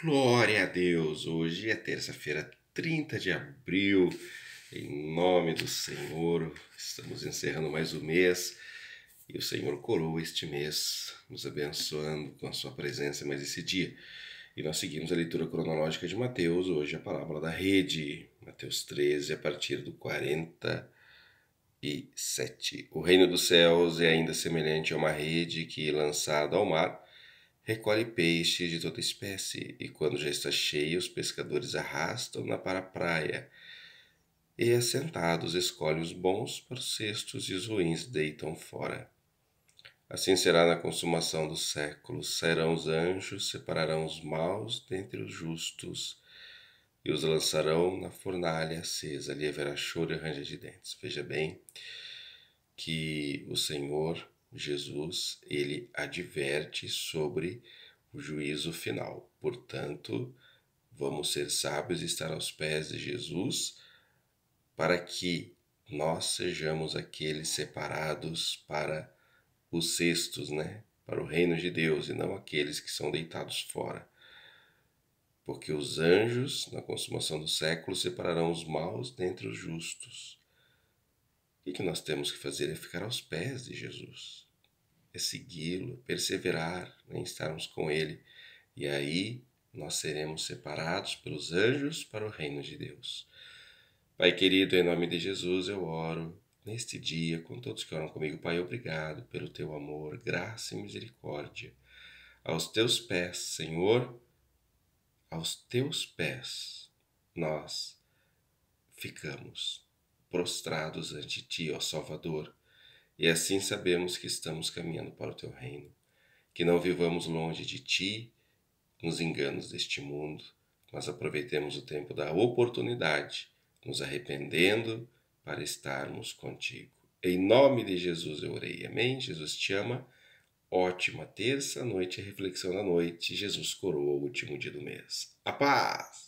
Glória a Deus! Hoje é terça-feira, 30 de abril. Em nome do Senhor, estamos encerrando mais um mês e o Senhor coroa este mês, nos abençoando com a sua presença mais esse dia. E nós seguimos a leitura cronológica de Mateus, hoje a parábola da rede, Mateus 13, a partir do 47. O reino dos céus é ainda semelhante a uma rede que, lançada ao mar, recolhe peixes de toda espécie, e quando já está cheio, os pescadores arrastam-na para a praia. E assentados escolhem os bons para os cestos e os ruins deitam fora. Assim será na consumação do século. Sairão os anjos, separarão os maus dentre os justos e os lançarão na fornalha acesa. Ali haverá choro e ranger de dentes. Veja bem que o Senhor Jesus ele adverte sobre o juízo final. Portanto, vamos ser sábios e estar aos pés de Jesus para que nós sejamos aqueles separados para os cestos, né? Para o reino de Deus e não aqueles que são deitados fora. Porque os anjos, na consumação do século, separarão os maus dentre os justos. E o que nós temos que fazer é ficar aos pés de Jesus, é segui-lo, perseverar em né, estarmos com Ele. E aí nós seremos separados pelos anjos para o reino de Deus. Pai querido, em nome de Jesus eu oro neste dia com todos que oram comigo. Pai, obrigado pelo teu amor, graça e misericórdia. Aos teus pés, Senhor, aos teus pés nós ficamos prostrados ante ti, ó Salvador, e assim sabemos que estamos caminhando para o teu reino. Que não vivamos longe de ti, nos enganos deste mundo, mas aproveitemos o tempo da oportunidade, nos arrependendo para estarmos contigo. Em nome de Jesus eu orei. Amém? Jesus te ama. Ótima terça-noite, reflexão da noite. Jesus coroa o último dia do mês. A paz!